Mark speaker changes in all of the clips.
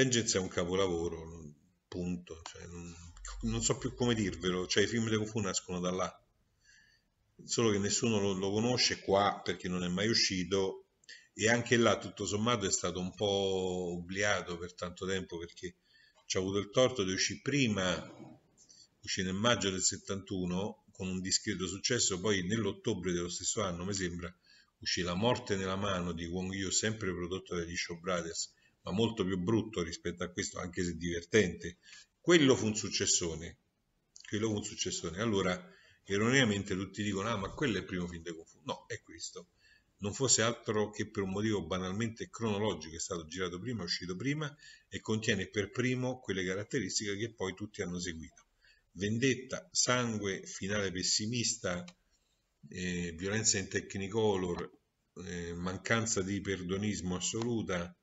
Speaker 1: Vengeance è un capolavoro, punto. Cioè, non, non, so più come dirvelo, cioè, i film di Kung Fu nascono da là, solo che nessuno lo, lo conosce qua perché non è mai uscito e anche là tutto sommato è stato un po' obbliato per tanto tempo perché ci ha avuto il torto di uscire prima, uscì nel maggio del 71 con un discreto successo, poi nell'ottobre dello stesso anno mi sembra uscì La morte nella mano di Wong Yu, sempre prodotto dagli Show Brothers ma molto più brutto rispetto a questo, anche se divertente. Quello fu un successone. Quello fu un successone. Allora, erroneamente tutti dicono, ah, ma quello è il primo film di Kung Fu. No, è questo. Non fosse altro che per un motivo banalmente cronologico, è stato girato prima, è uscito prima e contiene per primo quelle caratteristiche che poi tutti hanno seguito. Vendetta, sangue, finale pessimista, eh, violenza in technicolor, eh, mancanza di perdonismo assoluta,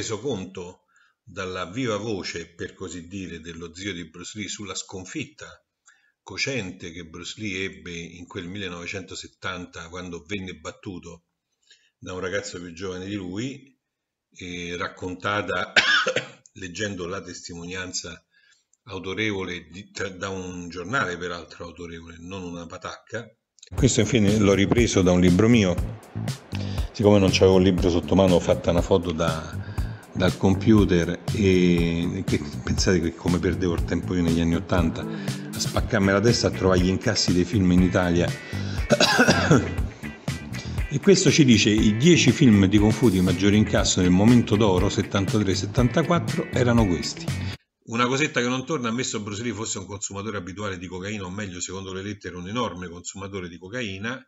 Speaker 1: reso conto dalla viva voce, per così dire, dello zio di Bruce Lee sulla sconfitta cocente che Bruce Lee ebbe in quel 1970 quando venne battuto da un ragazzo più giovane di lui, raccontata leggendo la testimonianza autorevole di, tra, da un giornale peraltro autorevole, non una patacca. Questo infine l'ho ripreso da un libro mio, siccome non c'avevo il libro sotto mano ho fatto una foto da, dal computer e che, pensate che come perdevo il tempo io negli anni 80 a spaccarmi la testa a trovare gli incassi dei film in Italia e questo ci dice i 10 film di Confuti di maggiore incasso nel momento d'oro 73-74 erano questi una cosetta che non torna, ammesso Bruce Lee fosse un consumatore abituale di cocaina, o meglio, secondo le lettere, un enorme consumatore di cocaina,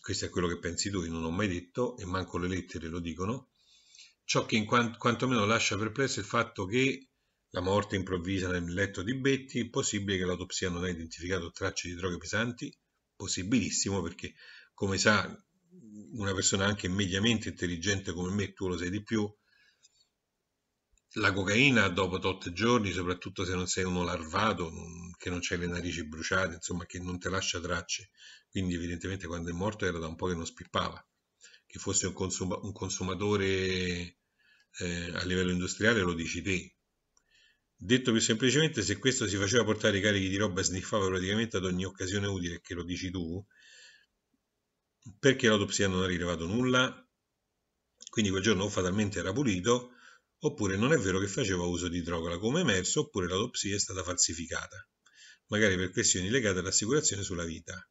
Speaker 1: questo è quello che pensi tu, io non ho mai detto, e manco le lettere lo dicono, ciò che in quant- quantomeno lascia perplesso è il fatto che la morte improvvisa nel letto di Betty, possibile che l'autopsia non ha identificato tracce di droghe pesanti, possibilissimo perché come sa una persona anche mediamente intelligente come me, tu lo sai di più, la cocaina dopo 8 giorni, soprattutto se non sei uno larvato, che non c'hai le narici bruciate, insomma che non ti lascia tracce, quindi evidentemente quando è morto era da un po' che non spippava, che fosse un, consuma- un consumatore eh, a livello industriale lo dici te. Detto più semplicemente, se questo si faceva portare i carichi di roba e sniffava praticamente ad ogni occasione utile che lo dici tu, perché l'autopsia non ha rilevato nulla? Quindi quel giorno o fatalmente era pulito, oppure non è vero che faceva uso di droga come emerso, oppure l'autopsia è stata falsificata, magari per questioni legate all'assicurazione sulla vita.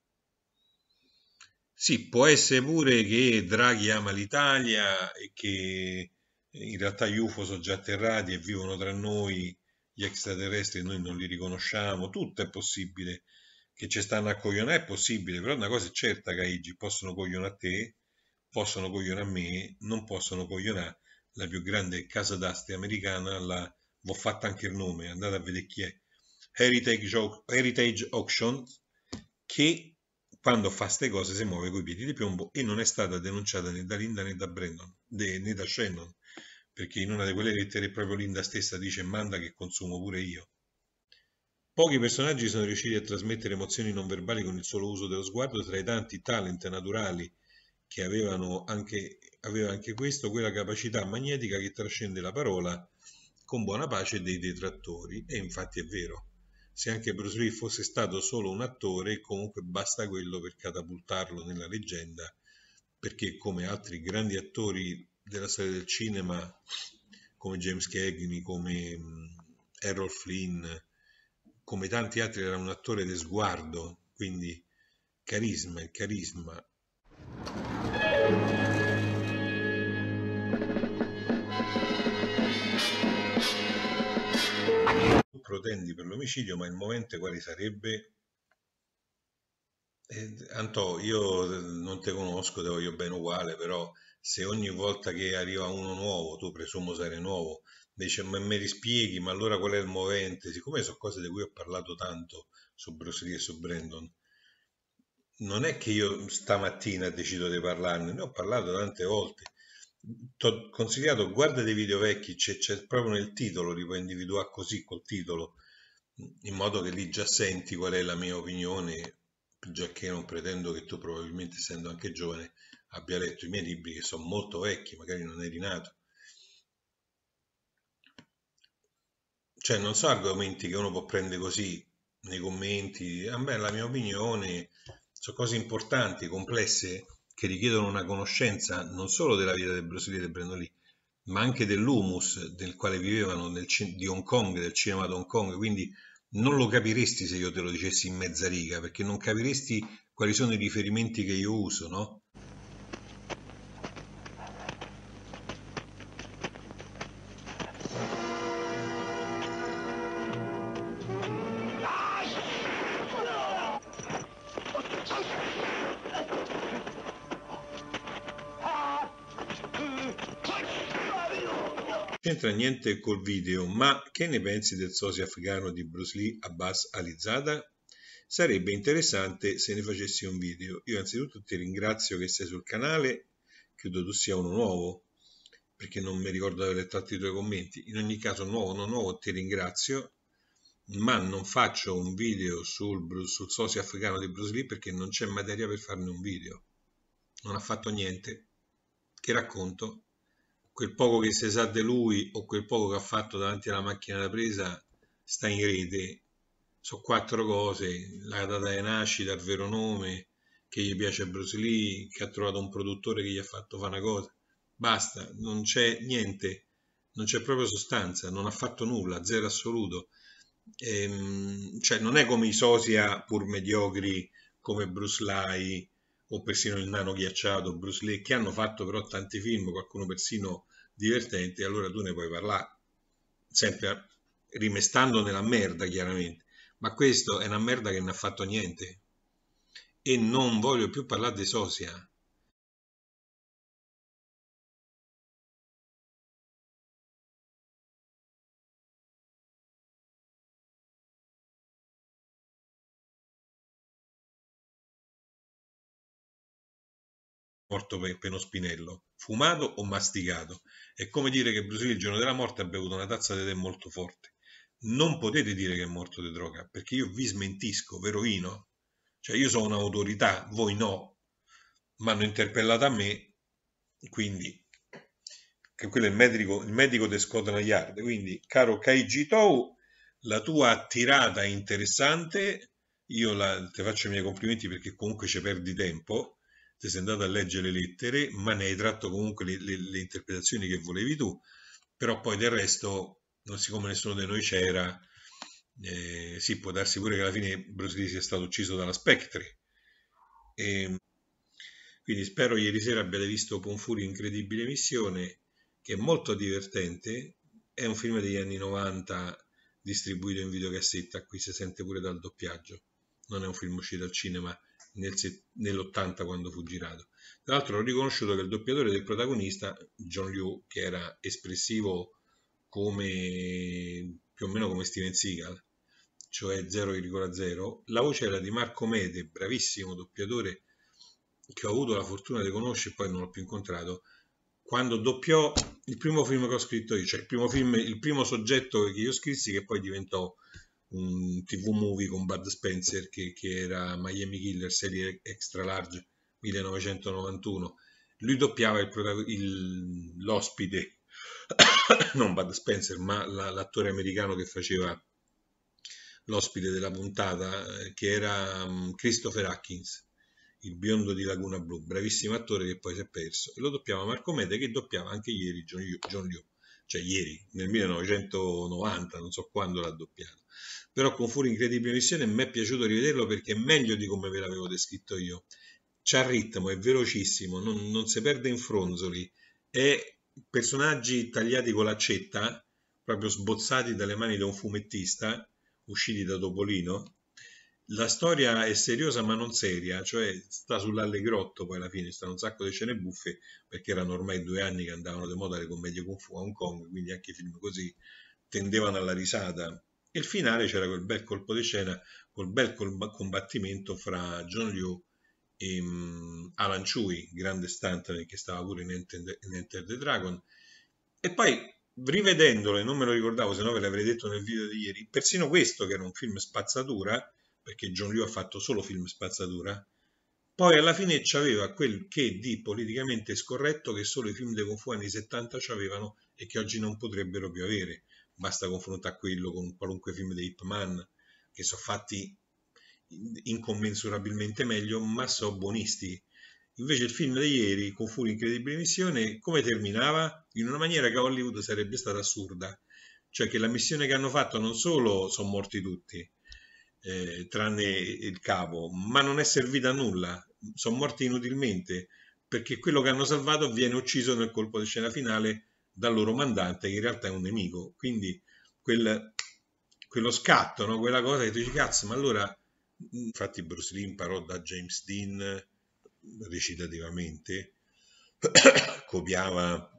Speaker 1: Sì, può essere pure che Draghi ama l'Italia e che in realtà gli UFO sono già atterrati e vivono tra noi, gli extraterrestri noi non li riconosciamo, tutto è possibile che ci stanno a coglionare è possibile, però una cosa è certa Caigi, possono coglione a te, possono coglione a me, non possono coglionare la più grande casa d'aste americana, la, ho fatto anche il nome, andate a vedere chi è, Heritage, Heritage Auction, che quando fa queste cose si muove coi piedi di piombo e non è stata denunciata né da Linda né da Brandon, né da Shannon perché in una di quelle lettere proprio Linda stessa dice manda che consumo pure io. Pochi personaggi sono riusciti a trasmettere emozioni non verbali con il solo uso dello sguardo, tra i tanti talent naturali che avevano anche, aveva anche questo, quella capacità magnetica che trascende la parola con buona pace dei detrattori, e infatti è vero. Se anche Bruce Lee fosse stato solo un attore, comunque basta quello per catapultarlo nella leggenda, perché come altri grandi attori della storia del cinema come James Cagney, come mm, Errol Flynn, come tanti altri era un attore di sguardo, quindi carisma, il carisma. Tu protendi per l'omicidio, ma il momento quale sarebbe? Eh, Antò, io non te conosco, te voglio bene uguale, però se ogni volta che arriva uno nuovo, tu presumo sarai nuovo, dice ma mi rispieghi, ma allora qual è il movente? Siccome sono cose di cui ho parlato tanto su Bruce Lee e su Brandon, non è che io stamattina decido di parlarne, ne ho parlato tante volte. Ti ho consigliato, guarda dei video vecchi, c'è, c'è proprio nel titolo, li puoi individuare così col titolo, in modo che lì già senti qual è la mia opinione, già che non pretendo che tu probabilmente essendo anche giovane abbia letto i miei libri che sono molto vecchi, magari non eri nato. Cioè non so argomenti che uno può prendere così nei commenti, a ah, me la mia opinione sono cose importanti, complesse, che richiedono una conoscenza non solo della vita del brasiliano e del Brandon Brendolì, ma anche dell'humus del quale vivevano di Hong Kong, del cinema di Hong Kong, quindi non lo capiresti se io te lo dicessi in mezza riga, perché non capiresti quali sono i riferimenti che io uso, no? c'entra niente col video, ma che ne pensi del sosia africano di Bruce Lee, Abbas Alizada? Sarebbe interessante se ne facessi un video. Io anzitutto ti ringrazio che sei sul canale, credo tu sia uno nuovo, perché non mi ricordo di aver letto altri tuoi commenti. In ogni caso, nuovo o non nuovo, ti ringrazio, ma non faccio un video sul, sul sosia africano di Bruce Lee perché non c'è materia per farne un video. Non ha fatto niente. Che racconto? quel poco che si sa di lui o quel poco che ha fatto davanti alla macchina da presa sta in rete. Sono quattro cose, la data di nascita, il vero nome, che gli piace Bruce Lee, che ha trovato un produttore che gli ha fatto fare una cosa. Basta, non c'è niente, non c'è proprio sostanza, non ha fatto nulla, zero assoluto. Ehm, cioè non è come i sosia pur mediocri come Bruce Lai o persino il nano ghiacciato Bruce Lee che hanno fatto però tanti film qualcuno persino divertente, allora tu ne puoi parlare, sempre rimestando nella merda chiaramente, ma questo è una merda che non ha fatto niente e non voglio più parlare di Sosia, morto per, spinello, fumato o masticato. È come dire che Brusilio il giorno della morte ha bevuto una tazza di tè molto forte. Non potete dire che è morto di droga, perché io vi smentisco, vero rovino. Cioè io sono un'autorità, voi no. Ma hanno interpellato a me, quindi che quello è il medico, il medico di Scotland Yard. Quindi, caro Kaiji Tou, la tua attirata è interessante. Io la, ti faccio i miei complimenti perché comunque ci perdi tempo ti sei andato a leggere le lettere, ma ne hai tratto comunque le, le, le interpretazioni che volevi tu, però poi del resto, siccome nessuno di noi c'era, eh, sì, può darsi pure che alla fine Bruce Lee sia stato ucciso dalla Spectre. E, ehm, quindi spero ieri sera abbiate visto Ponfuri Incredibile Missione, che è molto divertente, è un film degli anni 90 distribuito in videocassetta, qui si sente pure dal doppiaggio, non è un film uscito al cinema nel, nell'80 quando fu girato. Tra l'altro ho riconosciuto che il doppiatore del protagonista, John Liu, che era espressivo come più o meno come Steven Seagal, cioè 0,0, la voce era di Marco Mede, bravissimo doppiatore che ho avuto la fortuna di conoscere e poi non l'ho più incontrato, quando doppiò il primo film che ho scritto io, cioè il primo, film, il primo soggetto che io scrissi che poi diventò un TV movie con Bud Spencer che, che era Miami Killer, serie extra large 1991. Lui doppiava il protago- il, l'ospite, non Bud Spencer, ma la, l'attore americano che faceva l'ospite della puntata, eh, che era mm, Christopher Atkins, il biondo di Laguna Blu, bravissimo attore che poi si è perso. e Lo doppiava Marco Mede che doppiava anche ieri John Liu cioè ieri, nel 1990, non so quando l'ha doppiato però con Fury Incredibile Missione mi è piaciuto rivederlo perché è meglio di come ve l'avevo descritto io. C'ha ritmo, è velocissimo, non, non si perde in fronzoli, è personaggi tagliati con l'accetta, proprio sbozzati dalle mani da un fumettista, usciti da Topolino. La storia è seriosa ma non seria, cioè sta sull'allegrotto poi alla fine, stanno un sacco di scene buffe perché erano ormai due anni che andavano di moda le commedie Kung Fu a Hong Kong, quindi anche i film così tendevano alla risata, e il finale c'era quel bel colpo di scena, quel bel combattimento fra John Liu e mm, Alan Chui, grande stunt che stava pure in Enter, in Enter the Dragon. E poi rivedendolo, e non me lo ricordavo, se no ve l'avrei detto nel video di ieri, persino questo che era un film spazzatura, perché John Liu ha fatto solo film spazzatura, poi alla fine c'aveva quel che di politicamente scorretto che solo i film dei Kung Fu anni 70 avevano e che oggi non potrebbero più avere basta confrontare quello con qualunque film di Man che sono fatti incommensurabilmente meglio, ma sono buonisti. Invece il film di ieri, con Furia Incredibile Missione, come terminava? In una maniera che a Hollywood sarebbe stata assurda. Cioè che la missione che hanno fatto non solo sono morti tutti, eh, tranne il capo, ma non è servita a nulla, sono morti inutilmente, perché quello che hanno salvato viene ucciso nel colpo di scena finale dal loro mandante che in realtà è un nemico. Quindi quel, quello scatto, no? quella cosa che tu dici cazzo, ma allora infatti Bruce Lee imparò da James Dean recitativamente, copiava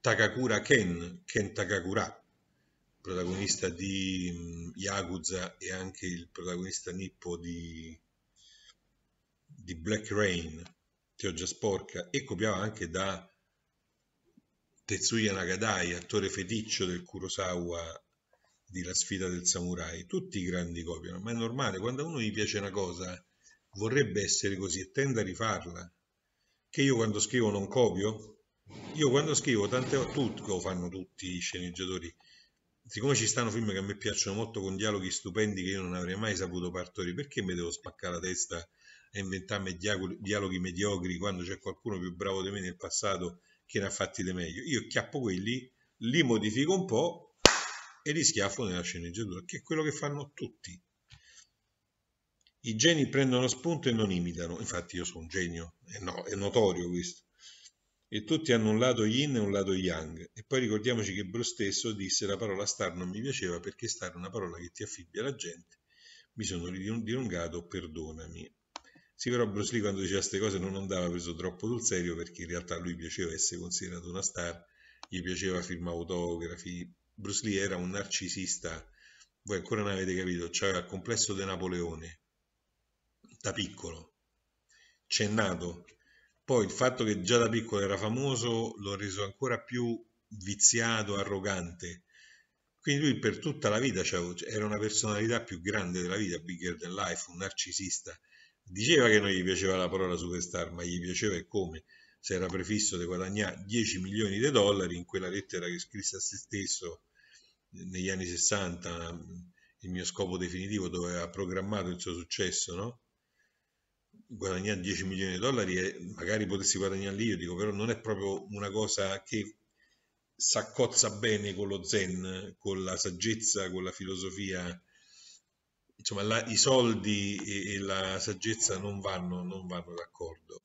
Speaker 1: Takakura Ken, Ken Takakura, protagonista di mm, Yakuza e anche il protagonista nippo di, di Black Rain, Pioggia Sporca, e copiava anche da Tetsuya Nakadai, attore feticcio del Kurosawa di La sfida del samurai, tutti i grandi copiano, ma è normale, quando a uno gli piace una cosa vorrebbe essere così e tende a rifarla. Che io quando scrivo non copio, io quando scrivo tante volte, lo fanno tutti i sceneggiatori, siccome ci stanno film che a me piacciono molto con dialoghi stupendi che io non avrei mai saputo partorire, perché mi devo spaccare la testa e inventarmi dialoghi mediocri quando c'è qualcuno più bravo di me nel passato che ne ha fatti di meglio. Io chiappo quelli, li modifico un po' e li schiaffo nella sceneggiatura, che è quello che fanno tutti. I geni prendono spunto e non imitano, infatti io sono un genio, è, no, è notorio questo. E tutti hanno un lato yin e un lato yang. E poi ricordiamoci che Bruce stesso disse la parola star non mi piaceva perché star è una parola che ti affibbia la gente. Mi sono dilungato, perdonami. Sì, però Bruce Lee quando diceva queste cose non andava preso troppo sul serio perché in realtà lui piaceva essere considerato una star, gli piaceva firmare autografi. Bruce Lee era un narcisista, voi ancora non avete capito, c'era il complesso di Napoleone da piccolo, c'è nato. Poi il fatto che già da piccolo era famoso lo ha reso ancora più viziato, arrogante. Quindi lui per tutta la vita era una personalità più grande della vita, bigger than life, un narcisista Diceva che non gli piaceva la parola superstar, ma gli piaceva e come si era prefisso di guadagnare 10 milioni di dollari in quella lettera che scrisse a se stesso eh, negli anni 60, mm, il mio scopo definitivo, dove aveva programmato il suo successo, no? guadagnare 10 milioni di dollari e magari potessi guadagnarli io, dico però non è proprio una cosa che s'accozza bene con lo zen, con la saggezza, con la filosofia insomma, la, i soldi e, e, la saggezza non vanno, non vanno d'accordo.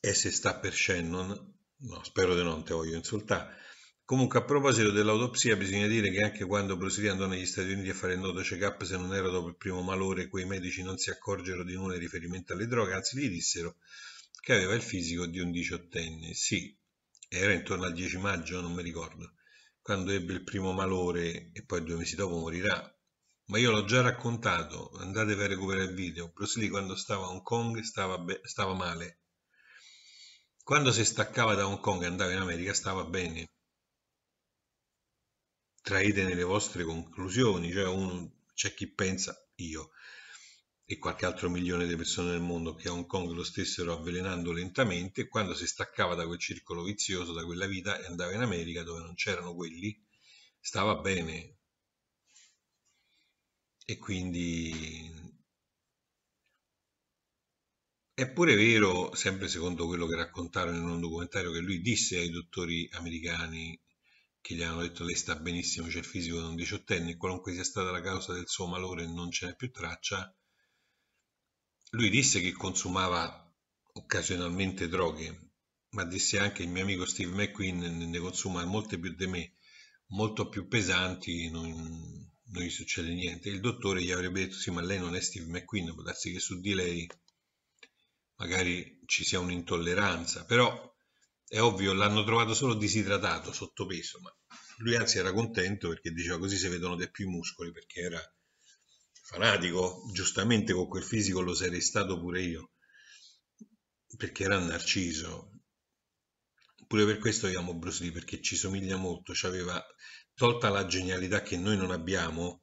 Speaker 1: E se sta per Shannon, no, spero di non te voglio insultare. Comunque, a proposito dell'autopsia, bisogna dire che anche quando Bruce Lee andò negli Stati Uniti a fare il noto check-up, se non era dopo il primo malore, quei medici non si accorgero di nulla in riferimento alle droghe, anzi gli dissero che aveva il fisico di un diciottenne. Sì, era intorno al 10 maggio, non mi ricordo, quando ebbe il primo malore e poi due mesi dopo morirà ma io l'ho già raccontato, andate a recuperare il video, Bruce Lee quando stava a Hong Kong stava, stava male, quando si staccava da Hong Kong e andava in America stava bene, traete nelle vostre conclusioni, cioè uno, c'è chi pensa io e qualche altro milione di persone nel mondo che a Hong Kong lo stessero avvelenando lentamente, quando si staccava da quel circolo vizioso, da quella vita e andava in America dove non c'erano quelli, stava bene, e quindi è pure vero, sempre secondo quello che raccontarono in un documentario, che lui disse ai dottori americani che gli hanno detto lei sta benissimo, c'è il fisico da un diciottenne, qualunque sia stata la causa del suo malore non ce n'è più traccia, lui disse che consumava occasionalmente droghe, ma disse anche il mio amico Steve McQueen ne consuma molte più di me, molto più pesanti, non, non gli succede niente. Il dottore gli avrebbe detto sì, ma lei non è Steve McQueen, può darsi che su di lei magari ci sia un'intolleranza, però è ovvio, l'hanno trovato solo disidratato, sottopeso, ma lui anzi era contento perché diceva così si vedono dei più i muscoli, perché era fanatico, giustamente con quel fisico lo sarei stato pure io, perché era narciso, pure per questo io amo Bruce Lee perché ci somiglia molto, ci aveva tolta la genialità che noi non abbiamo,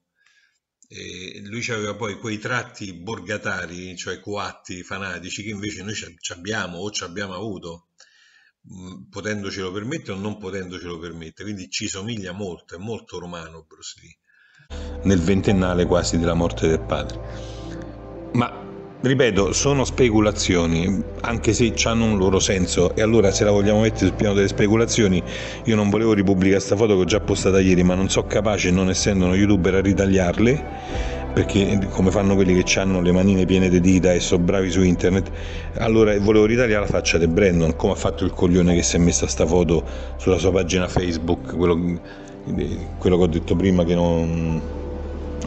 Speaker 1: e lui aveva poi quei tratti borgatari, cioè coatti, fanatici, che invece noi ci abbiamo o ci abbiamo avuto, mm, potendocelo permettere o non potendocelo permettere, quindi ci somiglia molto, è molto romano Bruce Lee. Nel ventennale quasi della morte del padre. Ma ripeto, sono speculazioni, anche se hanno un loro senso. E allora se la vogliamo mettere sul piano delle speculazioni, io non volevo ripubblicare questa foto che ho già postata ieri, ma non sono capace, non essendo uno youtuber, a ritagliarle perché come fanno quelli che hanno le manine piene di dita e sono bravi su internet allora volevo ritagliare la faccia di Brandon come ha fatto il coglione che si è messa sta foto sulla sua pagina Facebook quello, quello che ho detto prima che non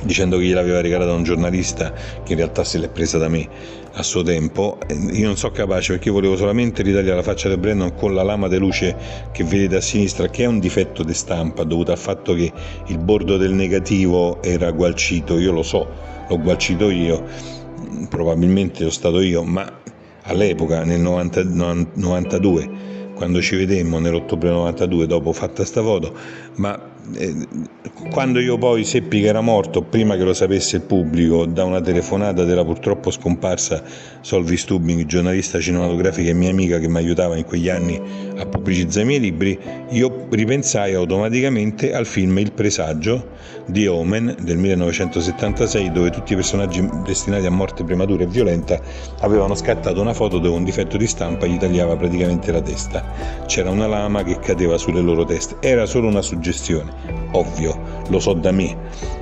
Speaker 1: dicendo che gliel'aveva regalata un giornalista che in realtà se l'è presa da me a suo tempo io non sono capace perché volevo solamente ritagliare la faccia del Brandon con la lama di luce che vedete a sinistra che è un difetto di stampa dovuto al fatto che il bordo del negativo era gualcito io lo so l'ho gualcito io probabilmente sono stato io ma all'epoca nel 90, 92 quando ci vedemmo nell'ottobre 92 dopo fatta sta foto ma eh, quando io poi seppi che era morto, prima che lo sapesse il pubblico, da una telefonata della purtroppo scomparsa Solvi Stubbing, giornalista cinematografica e mia amica che mi aiutava in quegli anni a pubblicizzare i miei libri, io ripensai automaticamente al film Il presagio di Omen del 1976, dove tutti i personaggi destinati a morte prematura e violenta avevano scattato una foto dove un difetto di stampa gli tagliava praticamente la testa. C'era una lama che cadeva sulle loro teste. Era solo una suggestione ovvio, lo so da me,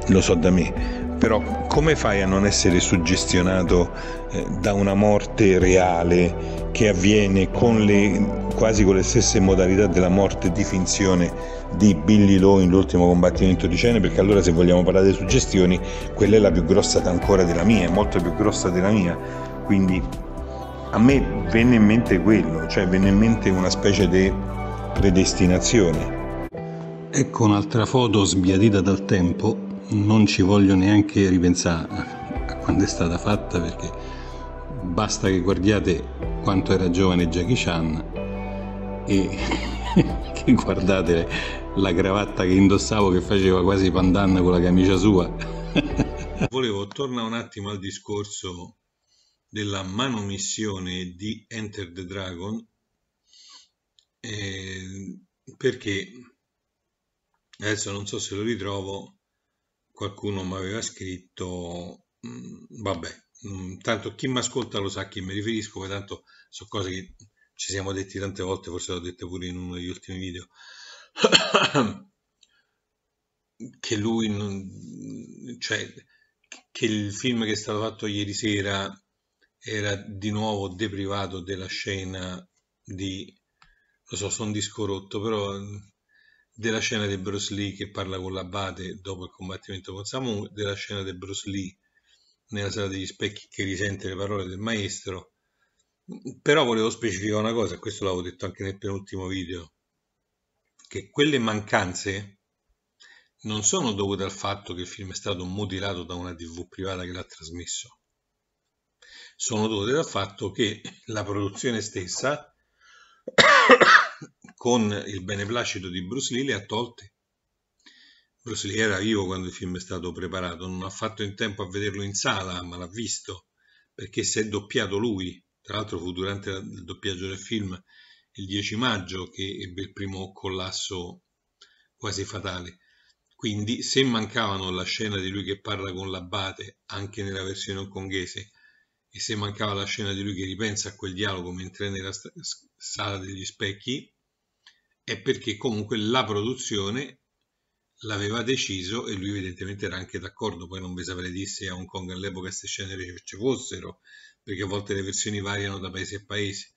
Speaker 1: lo so da me. Però come fai a non essere suggestionato eh, da una morte reale che avviene con le, quasi con le stesse modalità della morte di finzione di Billy Lowe in l'ultimo combattimento di Cene? Perché allora se vogliamo parlare di suggestioni, quella è la più grossa ancora della mia, è molto più grossa della mia. Quindi a me venne in mente quello, cioè venne in mente una specie di predestinazione Ecco un'altra foto sbiadita dal tempo, non ci voglio neanche ripensare a quando è stata fatta perché basta che guardiate quanto era giovane Jackie Chan e che guardate la cravatta che indossavo che faceva quasi pandanna con la camicia sua. Volevo tornare un attimo al discorso della manomissione di Enter the Dragon eh, perché adesso non so se lo ritrovo qualcuno mi aveva scritto mm, vabbè mh, mm, tanto chi mi ascolta lo sa a chi mi riferisco poi tanto sono cose che ci siamo detti tante volte forse l'ho dette pure in uno degli ultimi video che lui non, cioè che il film che è stato fatto ieri sera era di nuovo deprivato della scena di lo so sono disco rotto però mm, della scena di Bruce Lee che parla con l'abate dopo il combattimento con Samu, della scena di Bruce Lee nella sala degli specchi che risente le parole del maestro. Però volevo specificare una cosa, questo l'avevo detto anche nel penultimo video, che quelle mancanze non sono dovute al fatto che il film è stato mutilato da una TV privata che l'ha trasmesso, sono dovute al fatto che la produzione stessa con il beneplacito di Bruce Lee le ha tolte. Bruce Lee era vivo quando il film è stato preparato, non ha fatto in tempo a vederlo in sala, ma l'ha visto, perché si è doppiato lui. Tra l'altro fu durante il doppiaggio del film il 10 maggio che ebbe il primo collasso quasi fatale. Quindi se mancavano la scena di lui che parla con l'abate anche nella versione hongkongese e se mancava la scena di lui che ripensa a quel dialogo mentre è nella sala degli specchi, è perché comunque la produzione l'aveva deciso e lui evidentemente era anche d'accordo, poi non vi saprei dire se a Hong Kong all'epoca queste scene ci fossero, perché a volte le versioni variano da paese a paese.